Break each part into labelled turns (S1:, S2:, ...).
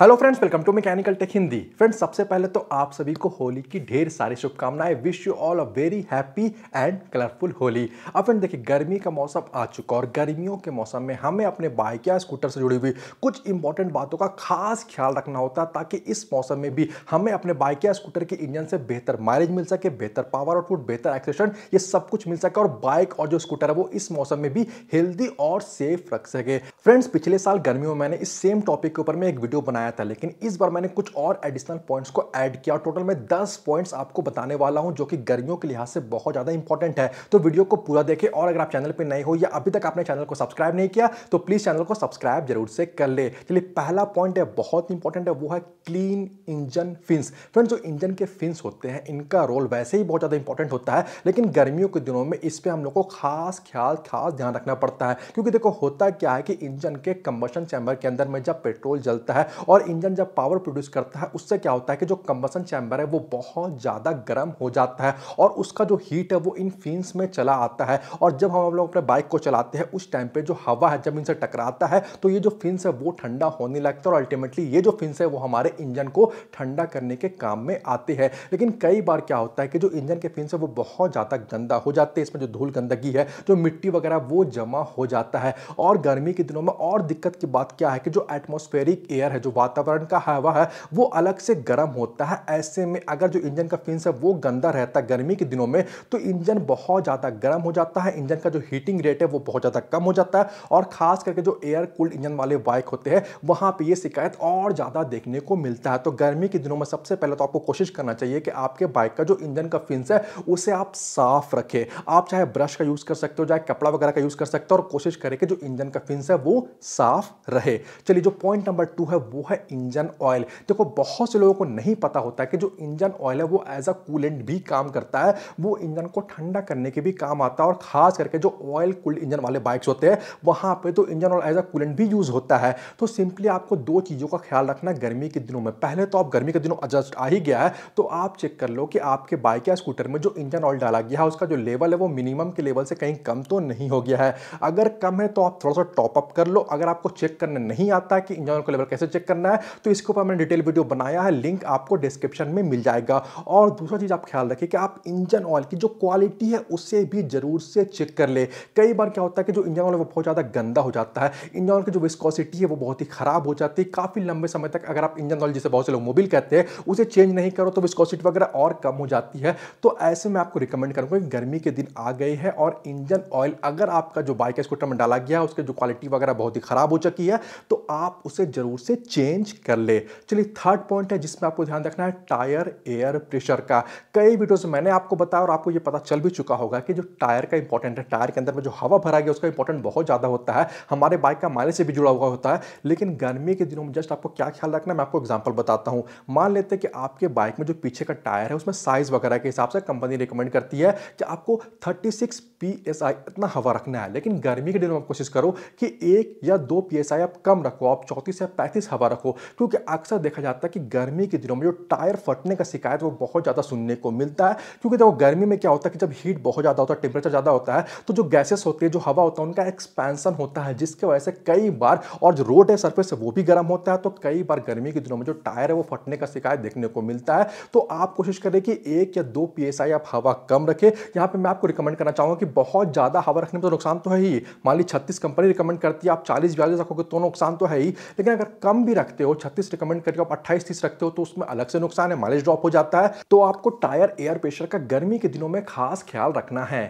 S1: hello friends welcome to mechanical tech Hindi friends सबसे पहले तो आप सभी को होली की ढेर सारी शुभकामनाएं wish you all a very happy and colourful Holi अब फ्रेंड देखिए गर्मी का मौसम आ चुका और गर्मियों के मौसम में हमें अपने बाइक या स्कूटर से जुड़ी हुई कुछ इंपॉर्टेंट बातों का खास ख्याल रखना होता है ताकि इस मौसम में भी हमें अपने बाइक या स्कूटर के इंजन से बेहतर माइलेज मिल सके बेहतर पावर आउटपुट बेहतर एक्सेशन ये सब कुछ मिल सके और बाइक और जो स्कूटर है वो इस मौसम में भी हेल्दी और सेफ रख सके फ्रेंड्स पिछले साल गर्मियों में मैंने इस सेम टॉपिक के ऊपर में एक वीडियो बनाया बताया था लेकिन इस बार मैंने कुछ और एडिशनल पॉइंट्स को ऐड किया टोटल मैं 10 पॉइंट्स आपको बताने वाला हूं जो कि गर्मियों के लिहाज से बहुत ज़्यादा इंपॉर्टेंट है तो वीडियो को पूरा देखें और अगर आप चैनल पर नए हो या अभी तक आपने चैनल को सब्सक्राइब नहीं किया तो प्लीज़ चैनल को सब्सक्राइब जरूर से कर ले चलिए पहला पॉइंट है बहुत इंपॉर्टेंट है वो है क्लीन इंजन फिंस फ्रेंड जो इंजन के फिंस होते हैं इनका रोल वैसे ही बहुत ज़्यादा इंपॉर्टेंट होता है लेकिन गर्मियों के दिनों में इस पर हम लोग को खास ख्याल खास ध्यान रखना पड़ता है क्योंकि देखो होता क्या है कि इंजन के कंबशन चैम्बर के अंदर में जब पेट्रोल जलता है और और इंजन जब पावर प्रोड्यूस करता है उससे क्या होता है कि जो कंबसन चैम्बर है वो बहुत ज़्यादा गर्म हो जाता है और उसका जो हीट है वो इन फिन्स में चला आता है और जब हम लोग अपने बाइक को चलाते हैं उस टाइम पर जो हवा है जब इनसे टकराता है तो ये जो फिन्स है वो ठंडा होने लगता है और अल्टीमेटली ये जो फिन्स है वो हमारे इंजन को ठंडा करने के काम में आते हैं लेकिन कई बार क्या होता है कि जो इंजन के फिन्स है वो बहुत ज़्यादा गंदा हो जाते हैं इसमें जो धूल गंदगी है जो मिट्टी वगैरह वो जमा हो जाता है और गर्मी के दिनों में और दिक्कत की बात क्या है कि जो एटमोस्फेरिक एयर है जो वातावरण का हवा है वो अलग से गर्म होता है ऐसे में अगर जो इंजन का फिंस है वो गंदा रहता है गर्मी के दिनों में तो इंजन बहुत ज़्यादा गर्म हो जाता है इंजन का जो हीटिंग रेट है वो बहुत ज़्यादा कम हो जाता है और ख़ास करके जो एयर कूल्ड इंजन वाले बाइक होते हैं वहाँ पर ये शिकायत और ज़्यादा देखने को मिलता है तो गर्मी के दिनों में सबसे पहले तो आपको कोशिश करना चाहिए कि आपके बाइक का जो इंजन का फिंस है उसे आप साफ रखें आप चाहे ब्रश का यूज़ कर सकते हो चाहे कपड़ा वगैरह का यूज़ कर सकते हो और कोशिश करें कि जो इंजन का फिंस है वो साफ रहे चलिए जो पॉइंट नंबर टू है वो है है इंजन ऑयल देखो बहुत से लोगों को नहीं पता होता कि जो इंजन ऑयल है वो एज अ कूलेंट भी काम करता है वो इंजन को ठंडा करने के भी काम आता है और खास करके जो ऑयल कूल्ड इंजन वाले बाइक्स होते हैं वहाँ पर तो engine oil as a coolant भी यूज़ होता है तो सिंपली आपको दो चीज़ों का ख्याल रखना गर्मी के दिनों में पहले तो आप गर्मी के दिनों एडजस्ट आ ही गया है तो आप चेक कर लो कि आपके बाइक या स्कूटर में जो इंजन ऑयल डाला गया है उसका जो लेवल है वो मिनिमम के लेवल से कहीं कम तो नहीं हो गया है अगर कम है तो आप थोड़ा सा टॉपअप कर लो अगर आपको चेक करना नहीं आता कि इंजन ऑयल का लेवल कैसे चेक करना करना है तो इसके ऊपर मैंने डिटेल वीडियो बनाया है लिंक आपको डिस्क्रिप्शन में मिल जाएगा और दूसरा चीज़ आप ख्याल रखिए कि आप इंजन ऑयल की जो क्वालिटी है उसे भी जरूर से चेक कर ले कई बार क्या होता है कि जो इंजन ऑयल वो बहुत ज़्यादा गंदा हो जाता है इंजन ऑयल की जो विस्कॉसिटी है वो बहुत ही ख़राब हो जाती है काफ़ी लंबे समय तक अगर आप इंजन ऑयल जिसे बहुत से लोग मोबिल कहते हैं उसे चेंज नहीं करो तो विस्कॉसिटी वगैरह और कम हो जाती है तो ऐसे में आपको रिकमेंड करूँगा कि गर्मी के दिन आ गए हैं और इंजन ऑयल अगर आपका जो बाइक स्कूटर में डाला गया है उसकी जो क्वालिटी वगैरह बहुत ही ख़राब हो चुकी है तो आप उसे ज़रूर से चेंज चेंज कर ले चलिए थर्ड पॉइंट है जिसमें आपको ध्यान रखना है टायर एयर प्रेशर का कई वीडियोज मैंने आपको बताया और आपको ये पता चल भी चुका होगा कि जो टायर का इंपॉर्टेंट है टायर के अंदर में जो हवा भरा गया उसका इंपॉर्टेंट बहुत ज़्यादा होता है हमारे बाइक का माइलेज से भी जुड़ा हुआ होता है लेकिन गर्मी के दिनों में जस्ट आपको क्या ख्याल रखना मैं आपको एग्जाम्पल बताता हूँ मान लेते हैं कि आपके बाइक में जो पीछे का टायर है उसमें साइज़ वगैरह के हिसाब से कंपनी रिकमेंड करती है कि आपको थर्टी सिक्स इतना हवा रखना है लेकिन गर्मी के दिनों में कोशिश करो कि एक या दो पी आप कम रखो आप चौंतीस या पैंतीस हवा रखो क्योंकि अक्सर देखा जाता है कि गर्मी के दिनों में जो टायर फटने का शिकायत वो बहुत ज़्यादा सुनने को मिलता है क्योंकि देखो गर्मी में क्या होता है कि जब हीट बहुत ज़्यादा होता है टेम्परेचर ज़्यादा होता है तो जो गैसेस होती है जो हवा होता है उनका एक्सपेंसन होता है जिसकी वजह से कई बार और जो रोड है सर्फेस वो भी गर्म होता है तो कई बार गर्मी के दिनों में जो टायर है वो फटने का शिकायत देखने को मिलता है तो आप कोशिश करें कि एक या दो पी आप हवा कम रखें यहाँ पर मैं आपको रिकमेंड करना चाहूँगा कि बहुत ज़्यादा हवा रखने में तो नुकसान तो है ही मान ली छत्तीस कंपनी रिकमेंड करती है आप चालीस बयालीस रखोगे तो नुकसान तो है ही लेकिन अगर कम भी रखते हो छत्तीस रिकमेंड करके आप अट्ठाईस तीस रखते हो तो उसमें अलग से नुकसान है माइलेज ड्रॉप हो जाता है तो आपको टायर एयर प्रेशर का गर्मी के दिनों में खास ख्याल रखना है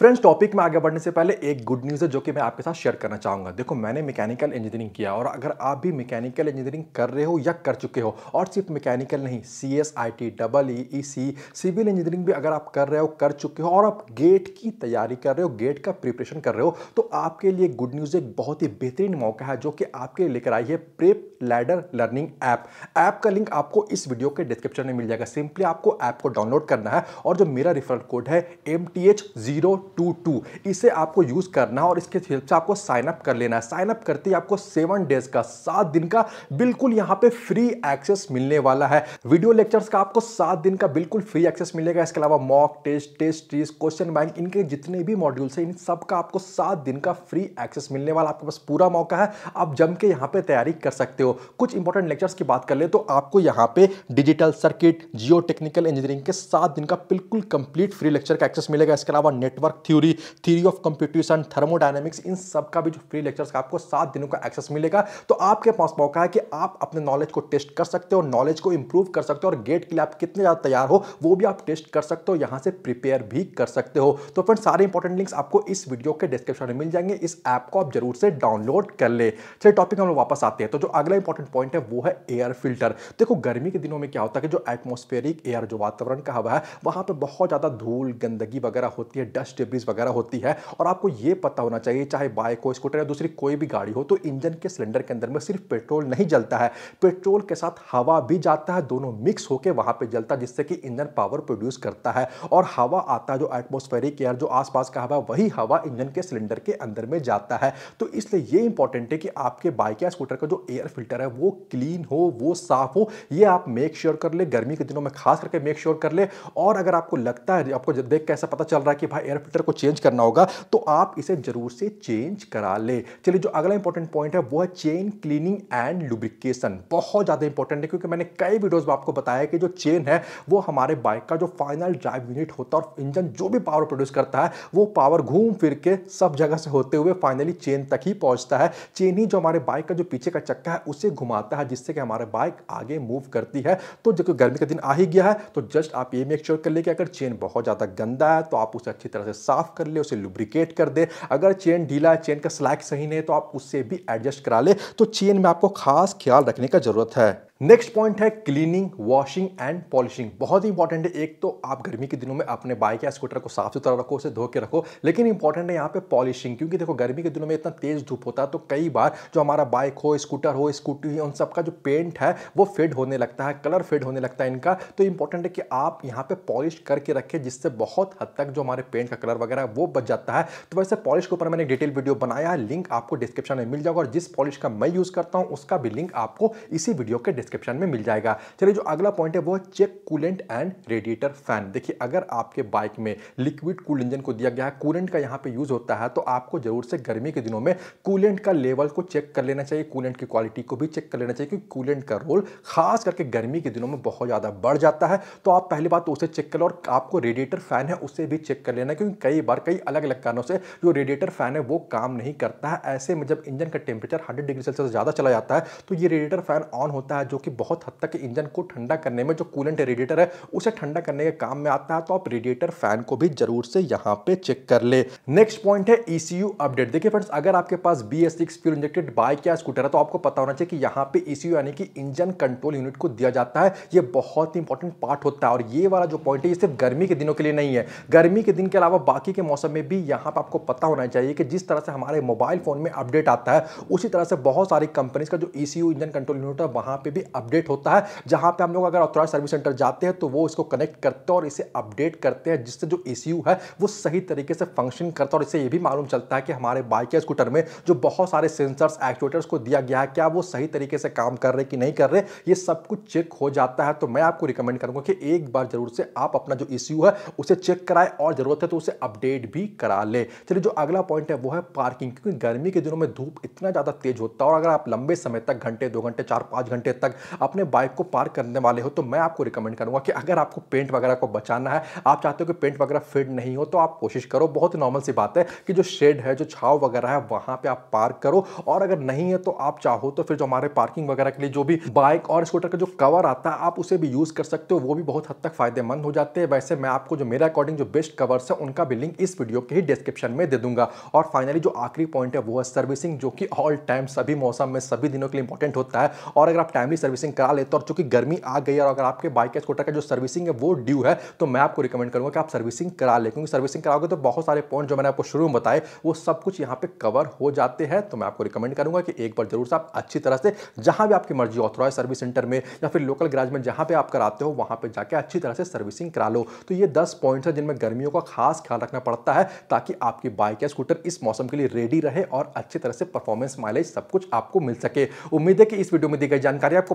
S1: फ्रेंड्स टॉपिक में आगे बढ़ने से पहले एक गुड न्यूज़ है जो कि मैं आपके साथ शेयर करना चाहूँगा देखो मैंने मैकेनिकल इंजीनियरिंग किया और अगर आप भी मैकेनिकल इंजीनियरिंग कर रहे हो या कर चुके हो और सिर्फ मैकेनिकल नहीं C S I T double E E C civil engineering भी अगर आप कर रहे हो कर चुके हो और आप गेट की तैयारी कर रहे हो गेट का प्रिपरेशन कर रहे हो तो आपके लिए गुड न्यूज़ एक बहुत ही बेहतरीन मौका है जो कि आपके लिए लेकर आई है Prep Ladder learning app app का लिंक आपको इस वीडियो के डिस्क्रिप्शन में मिल जाएगा सिंपली आपको ऐप को डाउनलोड करना है और जो मेरा रिफरल कोड है M T H zero two इसे आपको यूज़ करना है और इसके हेल्प से आपको साइन अप कर लेना है साइन अप करते ही आपको सेवन डेज का सात दिन का बिल्कुल यहाँ पे फ्री एक्सेस मिलने वाला है वीडियो लेक्चर्स का आपको सात दिन का बिल्कुल फ्री एक्सेस मिलेगा इसके अलावा mock test test question bank इनके जितने भी मॉड्यूल्स हैं इन सब का आपको सात दिन का फ्री एक्सेस मिलने वाला आपके पास पूरा मौका है आप जम के यहाँ पे तैयारी कर सकते हो कुछ इंपॉर्टेंट लेक्चर्स की बात कर ले तो आपको यहाँ पे digital circuit geotechnical engineering के सात दिन का बिल्कुल कंप्लीट फ्री लेक्चर का एक्सेस मिलेगा इसके अलावा network network theory theory of computation thermodynamics इन सब का भी जो फ्री लेक्चर्स का आपको सात दिनों का एक्सेस मिलेगा तो आपके पास मौका है कि आप अपने नॉलेज को टेस्ट कर सकते हो नॉलेज को इंप्रूव कर सकते हो और गेट के लिए आप कितने ज़्यादा तैयार हो वो भी आप टेस्ट कर सकते हो यहाँ से प्रिपेयर भी कर सकते हो तो फ्रेंड सारे इंपॉर्टेंट लिंक्स आपको इस वीडियो के डिस्क्रिप्शन में मिल जाएंगे इस ऐप को आप जरूर से डाउनलोड कर ले चलिए टॉपिक हम लोग वापस आते हैं तो जो अगला इंपॉर्टेंट पॉइंट है वो है एयर फिल्टर देखो गर्मी के दिनों में क्या होता है कि जो एटमोस्फेरिक एयर जो वातावरण का हवा है वहां पर बहुत ज़्यादा धूल गंदगी वगैरह होती है डस्ट डिब्रीज वगैरह होती है और आपको ये पता होना चाहिए चाहे बाइक हो स्कूटर या दूसरी कोई भी गाड़ी हो तो इंजन के सिलेंडर के अंदर में सिर्फ पेट्रोल नहीं जलता है पेट्रोल के साथ हवा भी जाता है दोनों मिक्स होकर वहाँ पर जलता है जिससे कि इंजन पावर प्रोड्यूस करता है और हवा आता है जो एटमोस्फेरिक एयर जो आसपास का हवा वही हवा इंजन के सिलेंडर के अंदर में जाता है तो इसलिए ये इंपॉर्टेंट है कि आपके बाइक या स्कूटर का जो एयर फिल्टर है वो क्लीन हो वो साफ हो ये आप मेक श्योर कर ले गर्मी के दिनों में खास करके मेक श्योर कर ले और अगर आपको लगता है आपको देख कैसा पता चल रहा है कि भाई एयर फिल्टर स्ट्रक्चर को चेंज करना होगा तो आप इसे जरूर से चेंज करा ले चलिए जो अगला इंपॉर्टेंट पॉइंट है वो है चेन क्लीनिंग एंड लुब्रिकेशन बहुत ज़्यादा इंपॉर्टेंट है क्योंकि मैंने कई वीडियोज़ में आपको बताया कि जो चेन है वो हमारे बाइक का जो फाइनल ड्राइव यूनिट होता है और इंजन जो भी पावर प्रोड्यूस करता है वो पावर घूम फिर के सब जगह से होते हुए फाइनली चेन तक ही पहुंचता है चेन ही जो हमारे बाइक का जो पीछे का चक्का है उसे घुमाता है जिससे कि हमारे बाइक आगे मूव करती है तो जब गर्मी का दिन आ ही गया है तो जस्ट आप ये मेक श्योर कर ले कि अगर चेन बहुत ज़्यादा गंदा है तो आप उसे अच्छी तरह से साफ कर ले उसे लुब्रिकेट कर दे अगर चेन ढीला है चेन का स्लैक सही नहीं है तो आप उससे भी एडजस्ट करा ले तो चेन में आपको खास ख्याल रखने का ज़रूरत है नेक्स्ट पॉइंट है क्लीनिंग वॉशिंग एंड पॉलिशिंग बहुत ही इंपॉर्टेंट है एक तो आप गर्मी के दिनों में अपने बाइक या स्कूटर को साफ सुथरा रखो उसे धो के रखो लेकिन इंपॉर्टेंट है यहाँ पे पॉलिशिंग क्योंकि देखो गर्मी के दिनों में इतना तेज धूप होता है तो कई बार जो हमारा बाइक हो स्कूटर हो स्कूटी हो उन सबका जो पेंट है वो फेड होने लगता है कलर फेड होने लगता है इनका तो इंपॉर्टेंट है कि आप यहाँ पर पॉलिश करके रखें जिससे बहुत हद तक जो हमारे पेंट का कलर वगैरह वो बच जाता है तो वैसे पॉलिश के ऊपर मैंने डिटेल वीडियो बनाया है लिंक आपको डिस्क्रिप्शन में मिल जाएगा और जिस पॉलिश का मैं यूज़ करता हूँ उसका भी लिंक आपको इसी वीडियो के डिस्क्रिप्शन में मिल जाएगा चलिए जो अगला पॉइंट है वो check coolant and radiator fan देखिए अगर आपके बाइक में लिक्विड कूल इंजन को दिया गया है कूलेंट का यहाँ पे यूज़ होता है तो आपको ज़रूर से गर्मी के दिनों में कूलेंट का लेवल को चेक कर लेना चाहिए कूलेंट की क्वालिटी को भी चेक कर लेना चाहिए क्योंकि कूलेंट का रोल खास करके गर्मी के दिनों में बहुत ज़्यादा बढ़ जाता है तो आप पहली बात तो उसे चेक कर लो और आपको रेडिएटर फैन है उसे भी चेक कर लेना क्योंकि कई बार कई अलग अलग कारणों से जो रेडिएटर फैन है वो काम नहीं करता है ऐसे में जब इंजन का टेम्परेचर हंड्रेड डिग्री सेल्सियस ज़्यादा चला जाता है तो ये रेडिएटर फैन ऑन होता है जो जो कि बहुत हद तक इंजन को ठंडा करने में जो कूलेंट रेडिएटर है उसे ठंडा करने के काम में आता है तो आप रेडिएटर फैन को भी जरूर से यहाँ पे चेक कर ले नेक्स्ट पॉइंट है ईसीयू e अपडेट देखिए फ्रेंड्स अगर आपके पास B S six fuel injected bike या स्कूटर है तो आपको पता होना चाहिए कि यहाँ पे ई e यानी कि इंजन कंट्रोल यूनिट को दिया जाता है ये बहुत ही इंपॉर्टेंट पार्ट होता है और ये वाला जो पॉइंट है ये सिर्फ गर्मी के दिनों के लिए नहीं है गर्मी के दिन के अलावा बाकी के मौसम में भी यहाँ पर आपको पता होना चाहिए कि जिस तरह से हमारे मोबाइल फोन में अपडेट आता है उसी तरह से बहुत सारी कंपनीज का जो ई e इंजन कंट्रोल यूनिट है वहाँ पर भी अपडेट होता है जहां पे हम लोग अगर ऑथोराइज सर्विस सेंटर जाते हैं तो वो इसको कनेक्ट करते हैं और इसे अपडेट करते हैं जिससे जो ए है वो सही तरीके से फंक्शन करता है और इसे ये भी मालूम चलता है कि हमारे बाइक या स्कूटर में जो बहुत सारे सेंसर्स एक्चुएटर्स को दिया गया है क्या वो सही तरीके से काम कर रहे कि नहीं कर रहे ये सब कुछ चेक हो जाता है तो मैं आपको रिकमेंड करूँगा कि एक बार जरूर से आप अपना जो इश्यू है उसे चेक कराए और ज़रूरत है तो उसे अपडेट भी करा ले चलिए जो अगला पॉइंट है वो है पार्किंग क्योंकि गर्मी के दिनों में धूप इतना ज़्यादा तेज होता है और अगर आप लंबे समय तक घंटे दो घंटे चार पाँच घंटे तक अपने बाइक को पार्क करने वाले हो तो मैं आपको रिकमेंड करूंगा कि अगर आपको पेंट वगैरह को बचाना है आप चाहते हो कि पेंट वगैरह फिट नहीं हो तो आप कोशिश करो बहुत नॉर्मल सी बात है कि जो शेड है जो छाव वगैरह है वहां पर आप पार्क करो और अगर नहीं है तो आप चाहो तो फिर जो हमारे पार्किंग वगैरह के लिए जो भी बाइक और स्कूटर का जो कवर आता है आप उसे भी यूज़ कर सकते हो वो भी बहुत हद तक फायदेमंद हो जाते हैं वैसे मैं आपको जो मेरा अकॉर्डिंग जो बेस्ट कवर्स है उनका भी लिंक इस वीडियो के ही डिस्क्रिप्शन में दे दूंगा और फाइनली जो आखिरी पॉइंट है वो है सर्विसिंग जो कि ऑल टाइम सभी मौसम में सभी दिनों के लिए इंपॉर्टेंट होता है और अगर आप टाइमली सर्विसिंग करा लेते और चूंकि गर्मी आ गई है और अगर आपके बाइक या स्कूटर का जो सर्विसिंग है वो ड्यू है तो मैं आपको रिकमेंड करूंगा कि आप सर्विसिंग करा लें क्योंकि सर्विसिंग कराओगे तो बहुत सारे पॉइंट जो मैंने आपको शुरू में बताए वो सब कुछ यहाँ पे कवर हो जाते हैं तो मैं आपको रिकमेंड करूंगा कि एक बार जरूर से आप अच्छी तरह से जहां भी आपकी मर्जी ऑथोराइज सर्विस सेंटर में या फिर लोकल ग्राज में जहां पर आप कराते हो वहां पर जाकर अच्छी तरह से सर्विसिंग करा लो तो ये दस पॉइंट है जिनमें गर्मियों का खास ख्याल रखना पड़ता है ताकि आपकी बाइक या स्कूटर इस मौसम के लिए रेडी रहे और अच्छी तरह से परफॉर्मेंस माइलेज सब कुछ आपको मिल सके उम्मीद है कि इस वीडियो में दी गई जानकारी आपको